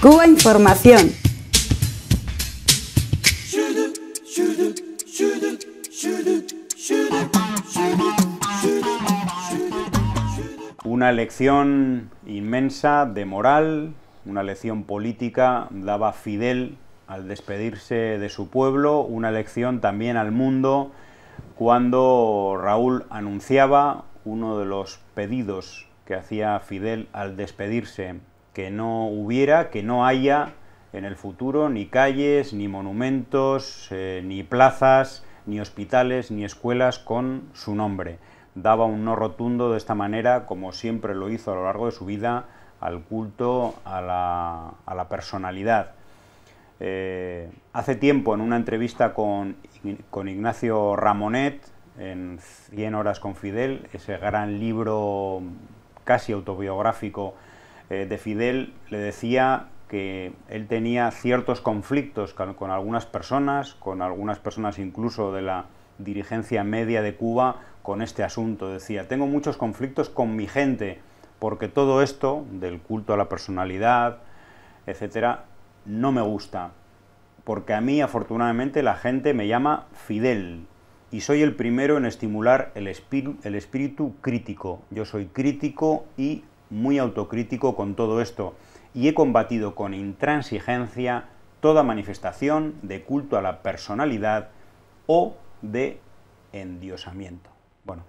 Cuba Información. Una lección inmensa de moral, una lección política daba Fidel al despedirse de su pueblo, una lección también al mundo cuando Raúl anunciaba uno de los pedidos que hacía Fidel al despedirse que no hubiera, que no haya en el futuro ni calles, ni monumentos, eh, ni plazas, ni hospitales, ni escuelas con su nombre. Daba un no rotundo de esta manera, como siempre lo hizo a lo largo de su vida, al culto, a la, a la personalidad. Eh, hace tiempo, en una entrevista con, con Ignacio Ramonet, en 100 horas con Fidel, ese gran libro casi autobiográfico eh, de Fidel le decía que él tenía ciertos conflictos con, algunas personas, con algunas personas incluso de la dirigencia media de Cuba, con este asunto. Decía, tengo muchos conflictos con mi gente, porque todo esto del culto a la personalidad, etcétera, no me gusta. Porque a mí, afortunadamente, la gente me llama Fidel y soy el primero en estimular el, el espíritu crítico. Yo soy crítico y muy autocrítico con todo esto y he combatido con intransigencia toda manifestación de culto a la personalidad o de endiosamiento. Bueno,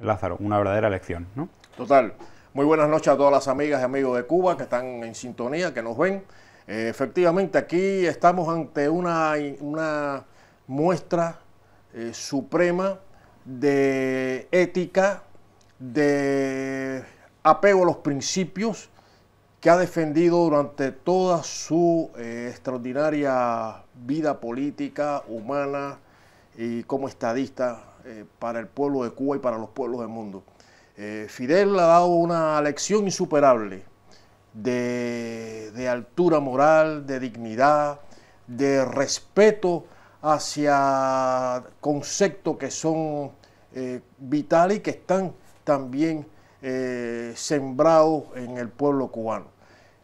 Lázaro, una verdadera lección, ¿no? Total. Muy buenas noches a todas las amigas y amigos de Cuba que están en sintonía, que nos ven. Eh, efectivamente, aquí estamos ante una, una muestra eh, suprema de ética, de apego a los principios que ha defendido durante toda su eh, extraordinaria vida política, humana y como estadista eh, para el pueblo de Cuba y para los pueblos del mundo. Eh, Fidel ha dado una lección insuperable de, altura moral, de dignidad, de respeto hacia conceptos que son vitales y que están también eh, sembrados en el pueblo cubano.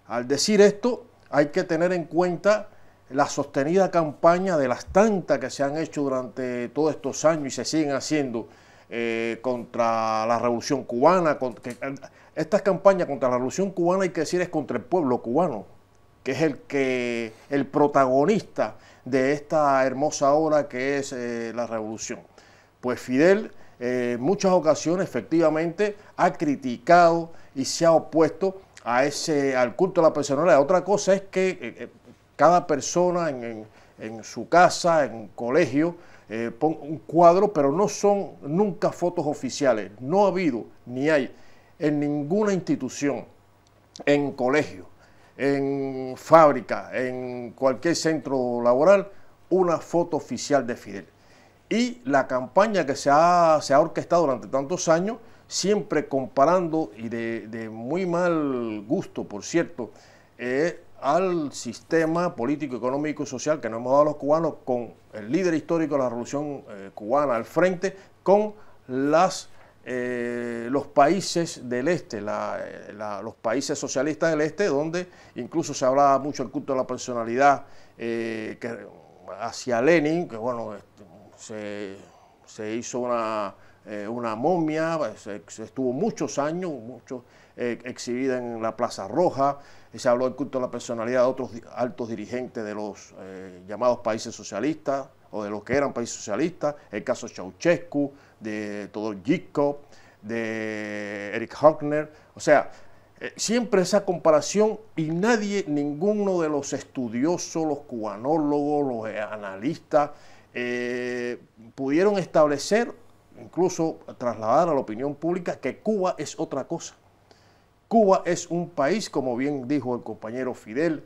Al decir esto, hay que tener en cuenta la sostenida campaña de las tantas que se han hecho durante todos estos años y se siguen haciendo eh, contra la revolución cubana. Eh, estas campañas contra la revolución cubana hay que decir es contra el pueblo cubano, que es el, que, el protagonista de esta hermosa obra que es eh, la revolución. Pues Fidel eh, muchas ocasiones efectivamente ha criticado y se ha opuesto a ese, al culto de la personalidad. Otra cosa es que eh, eh, cada persona en, su casa, en colegio, eh, un cuadro, pero no son nunca fotos oficiales. No ha habido ni hay en ninguna institución, en colegio, en fábrica, en cualquier centro laboral, una foto oficial de Fidel y la campaña que se ha, se ha orquestado durante tantos años, siempre comparando y de, muy mal gusto, por cierto, eh, al sistema político, económico y social que nos hemos dado los cubanos con el líder histórico de la revolución eh, cubana al frente, con eh, los países del este, los países socialistas del este, donde incluso se hablaba mucho el culto de la personalidad que, hacia Lenin, que bueno, este, se, se hizo una, eh, momia, se, estuvo muchos años, eh, exhibida en la Plaza Roja, se habló del culto de la personalidad de otros altos dirigentes de los eh, llamados países socialistas o de los que eran países socialistas, el caso Ceausescu, de todo gico de Eric Hockner, o sea, siempre esa comparación y nadie, ninguno de los estudiosos, los cubanólogos, los analistas, eh, pudieron establecer, incluso trasladar a la opinión pública, que Cuba es otra cosa. Cuba es un país, como bien dijo el compañero Fidel,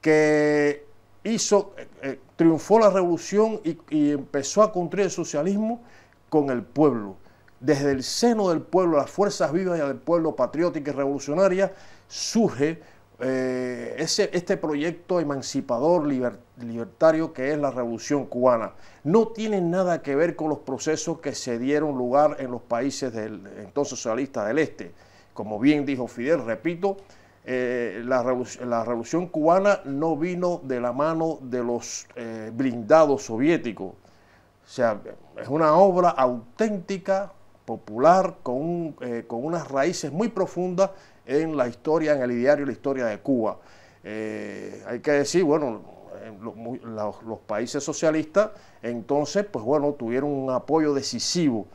que hizo, eh, eh, triunfó la revolución y, empezó a construir el socialismo con el pueblo. Desde el seno del pueblo, las fuerzas vivas del pueblo patriótica y revolucionaria, surge eh, ese, este proyecto emancipador libertario que es la revolución cubana. No tiene nada que ver con los procesos que se dieron lugar en los países del entonces socialista del Este. Como bien dijo Fidel, repito, eh, la, revolución, cubana no vino de la mano de los eh, blindados soviéticos. O sea, es una obra auténtica popular con, eh, con unas raíces muy profundas en la historia, en el ideario, la historia de Cuba. Eh, hay que decir, bueno, los, países socialistas entonces, pues bueno, tuvieron un apoyo decisivo.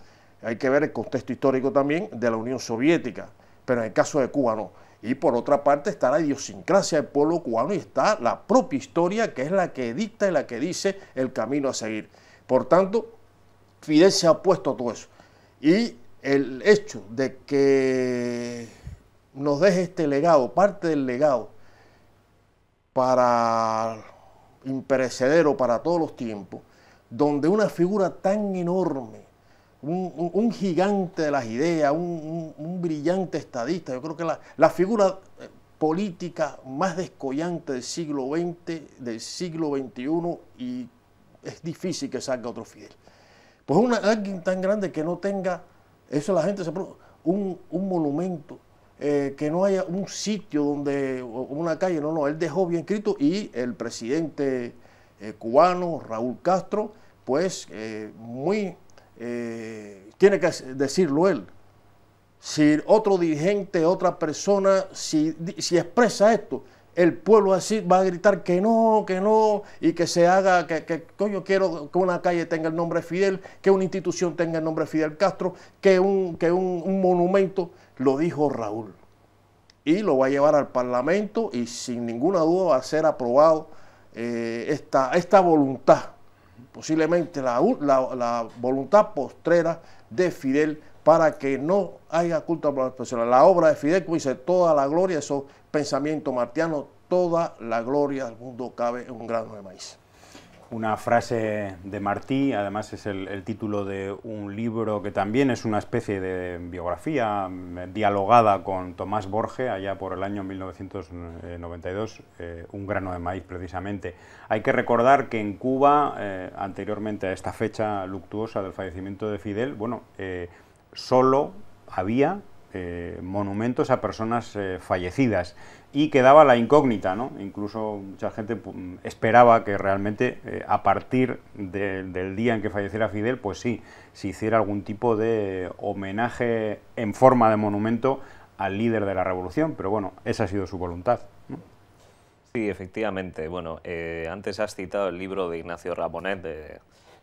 Hay que ver el contexto histórico también de la Unión Soviética, pero en el caso de Cuba no. Y por otra parte está la idiosincrasia del pueblo cubano y está la propia historia que es la que dicta y la que dice el camino a seguir. Por tanto, Fidel se ha puesto a todo eso. Y el hecho de que nos deje este legado, parte del legado, para imperecedero para todos los tiempos, donde una figura tan enorme, un, gigante de las ideas, un, brillante estadista, yo creo que la, la figura eh, política más descollante del siglo XX, del siglo XXI, y es difícil que salga otro Fidel. Pues una, alguien tan grande que no tenga, eso la gente se un, un monumento, eh, que no haya un sitio donde, una calle, no, no, él dejó bien escrito y el presidente eh, cubano, Raúl Castro, pues eh, muy, tiene que decirlo él. Si otro dirigente, otra persona, si, si expresa esto, el pueblo así va a gritar que no, que no, y que se haga, que, coño, quiero que una calle tenga el nombre Fidel, que una institución tenga el nombre Fidel Castro, que un, que un, monumento, lo dijo Raúl. Y lo va a llevar al Parlamento y sin ninguna duda va a ser aprobado eh, esta, esta voluntad, posiblemente la, la, la voluntad postrera de Fidel para que no haya culto personas... La obra de Fidel dice, toda la gloria, eso pensamiento martiano toda la gloria del mundo cabe en un grano de maíz. Una frase de Martí, además es el, título de un libro que también es una especie de biografía eh, dialogada con Tomás Borges allá por el año 1992, eh, Un grano de maíz precisamente. Hay que recordar que en Cuba, eh, anteriormente a esta fecha luctuosa del fallecimiento de Fidel, bueno, solo había eh, monumentos a personas eh, fallecidas y quedaba la incógnita, ¿no? Incluso mucha gente pues, esperaba que realmente eh, a partir del día en que falleciera Fidel, pues sí, se hiciera algún tipo de homenaje en forma de monumento al líder de la revolución, pero bueno, esa ha sido su voluntad. Sí, efectivamente. Bueno, antes has citado el libro de Ignacio Rabonet de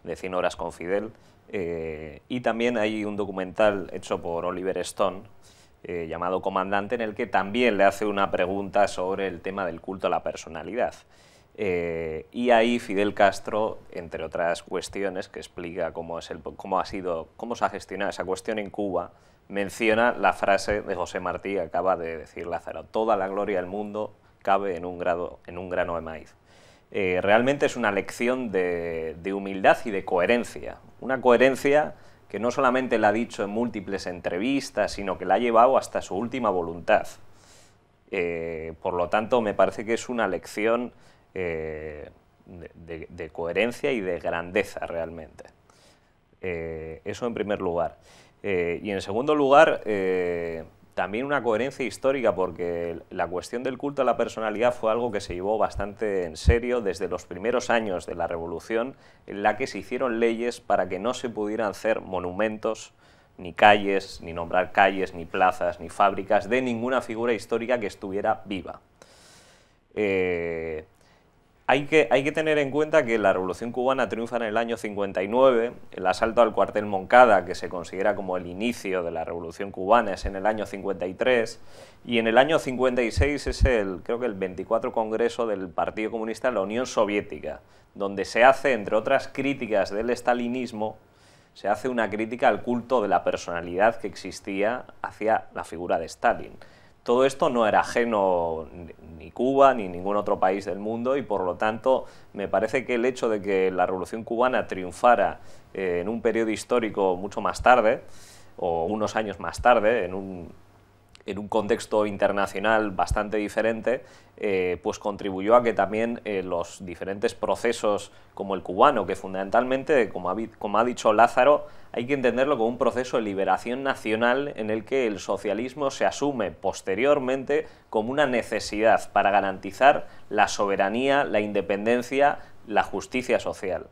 de 100 horas con Fidel. Eh, y también hay un documental hecho por Oliver Stone eh, llamado Comandante en el que también le hace una pregunta sobre el tema del culto a la personalidad. Eh, y ahí Fidel Castro, entre otras cuestiones, que explica cómo, es el, cómo, ha sido, cómo se ha gestionado esa cuestión en Cuba, menciona la frase de José Martí acaba de decir Lázaro, toda la gloria del mundo cabe en un, grado, en un grano de maíz. Eh, realmente es una lección de, humildad y de coherencia. Una coherencia que no solamente la ha dicho en múltiples entrevistas, sino que la ha llevado hasta su última voluntad. Eh, por lo tanto, me parece que es una lección eh, de, coherencia y de grandeza realmente. eso en primer lugar. y en segundo lugar, también una coherencia histórica porque la cuestión del culto a la personalidad fue algo que se llevó bastante en serio desde los primeros años de la Revolución, en la que se hicieron leyes para que no se pudieran hacer monumentos ni calles, ni nombrar calles, ni plazas, ni fábricas de ninguna figura histórica que estuviera viva. Eh, hay que, tener en cuenta que la Revolución Cubana triunfa en el año 59, el asalto al cuartel Moncada, que se considera como el inicio de la Revolución Cubana, es en el año 53, y en el año 56 es el, creo que el 24 Congreso del Partido Comunista de la Unión Soviética, donde se hace, entre otras críticas del estalinismo, se hace una crítica al culto de la personalidad que existía hacia la figura de Stalin. Todo esto no era ajeno ni Cuba ni ningún otro país del mundo y por lo tanto me parece que el hecho de que la Revolución cubana triunfara eh, en un periodo histórico mucho más tarde, o unos años más tarde, en un en un contexto internacional bastante diferente, eh, pues contribuyó a que también eh, los diferentes procesos como el cubano, que fundamentalmente, como ha, dicho Lázaro, hay que entenderlo como un proceso de liberación nacional en el que el socialismo se asume posteriormente como una necesidad para garantizar la soberanía, la independencia, la justicia social.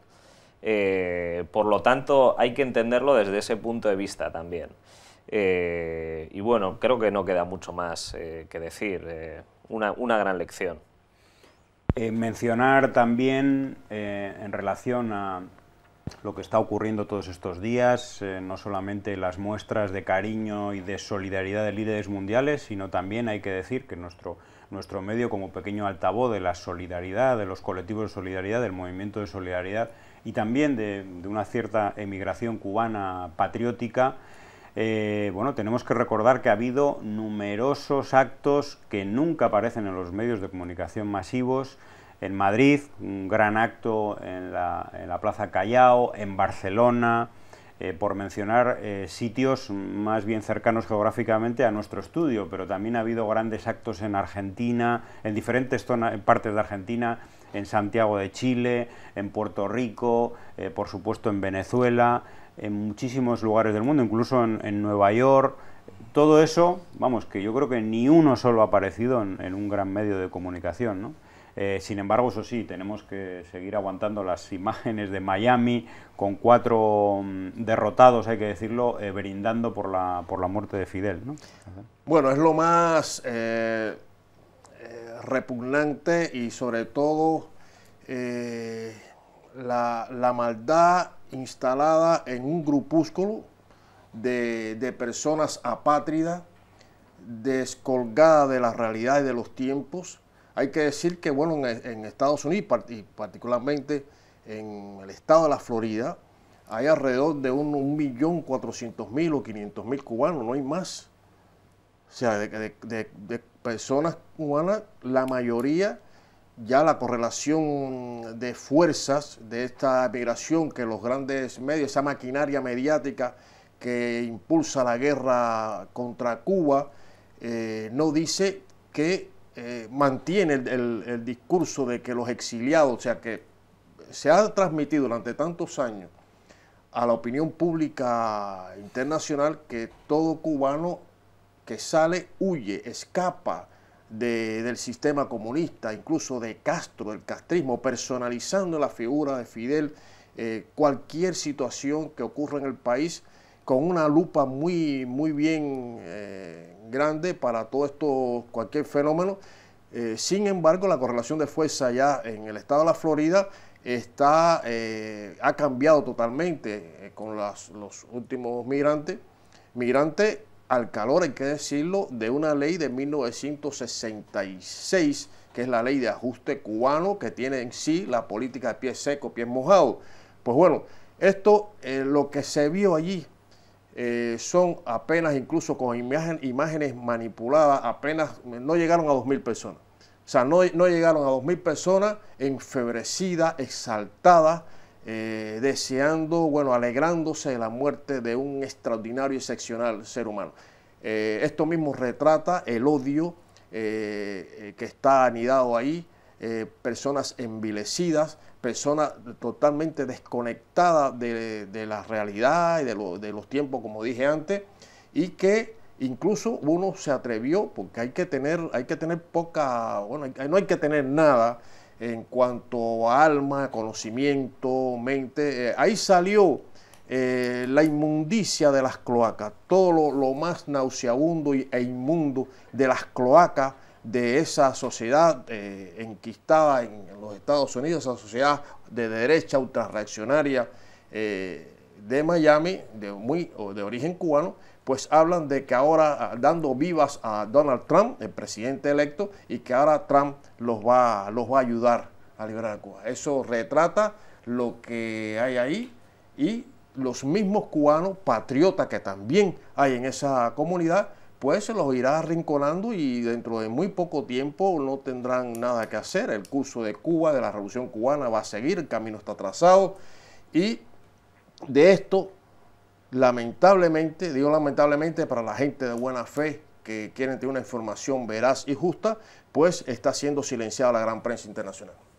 Eh, por lo tanto, hay que entenderlo desde ese punto de vista también. Eh, y bueno, creo que no queda mucho más eh, que decir. Eh, una, una, gran lección. mencionar también en relación a lo que está ocurriendo todos estos días, no solamente las muestras de cariño y de solidaridad de líderes mundiales, sino también hay que decir que nuestro, nuestro medio como pequeño altavoz de la solidaridad, de los colectivos de solidaridad, del movimiento de solidaridad y también de una cierta emigración cubana patriótica, eh, bueno, tenemos que recordar que ha habido numerosos actos que nunca aparecen en los medios de comunicación masivos. En Madrid, un gran acto en la, Plaza Callao, en Barcelona, eh, por mencionar eh, sitios más bien cercanos geográficamente a nuestro estudio, pero también ha habido grandes actos en Argentina, en diferentes zonas, en partes de Argentina, en Santiago de Chile, en Puerto Rico, eh, por supuesto en Venezuela, en muchísimos lugares del mundo, incluso en, Nueva York. Todo eso, vamos, que yo creo que ni uno solo ha aparecido en, un gran medio de comunicación, ¿no? Eh, sin embargo, eso sí, tenemos que seguir aguantando las imágenes de Miami con cuatro mm, derrotados, hay que decirlo, eh, brindando por la, por la muerte de Fidel. ¿no? Bueno, es lo más repugnante y sobre todo eh, la, maldad instalada en un grupúsculo de, personas apátridas, descolgadas de la realidad y de los tiempos. Hay que decir que bueno, en, Estados Unidos y particularmente en el estado de la Florida, hay alrededor de 1.400.000 o mil cubanos, no hay más. O sea, de, de, personas cubanas, la mayoría, ya la correlación de fuerzas de esta migración que los grandes medios, esa maquinaria mediática que impulsa la guerra contra Cuba, eh, no dice que eh, mantiene el discurso de que los exiliados, o sea, que se ha transmitido durante tantos años a la opinión pública internacional que todo cubano que sale, huye, escapa del sistema comunista, incluso de Castro, del castrismo, personalizando la figura de Fidel, eh, cualquier situación que ocurra en el país con una lupa muy, muy bien eh, grande para todo esto, cualquier fenómeno. Eh, sin embargo, la correlación de fuerza ya en el estado de la Florida está, ha cambiado totalmente con los últimos migrantes, migrantes al calor, hay que decirlo, de una ley de 1966, que es la ley de ajuste cubano, que tiene en sí la política de pie seco pies mojado Pues bueno, esto, eh, lo que se vio allí, eh, son apenas, incluso con imagen, imágenes manipuladas, apenas eh, no llegaron a 2.000 personas. O sea, no, no llegaron a 2.000 personas enfebrecidas, exaltadas, eh, deseando, bueno, alegrándose de la muerte de un extraordinario y excepcional ser humano. Eh, esto mismo retrata el odio eh, que está anidado ahí, personas envilecidas, personas totalmente desconectadas de, la realidad y de, de los tiempos, como dije antes, y que incluso uno se atrevió, porque hay que tener, hay que tener poca, bueno, no hay que tener nada en cuanto a alma, conocimiento, mente. Eh, ahí salió eh, la inmundicia de las cloacas, todo lo, más nauseabundo e inmundo de las cloacas de esa sociedad eh, enquistada en los Estados Unidos, esa sociedad de derecha ultrarreaccionaria de Miami, de origen cubano, pues hablan de que ahora ah, dando vivas a Donald Trump, el presidente electo, y que ahora Trump los va, los va a ayudar a liberar a Cuba. Eso retrata lo que hay ahí y los mismos cubanos patriotas que también hay en esa comunidad, pues se los irá arrinconando y dentro de muy poco tiempo no tendrán nada que hacer. El curso de Cuba, de la Revolución Cubana, va a seguir, el camino está trazado y de esto lamentablemente, digo lamentablemente para la gente de buena fe que quieren tener una información veraz y justa, pues está siendo silenciada la gran prensa internacional.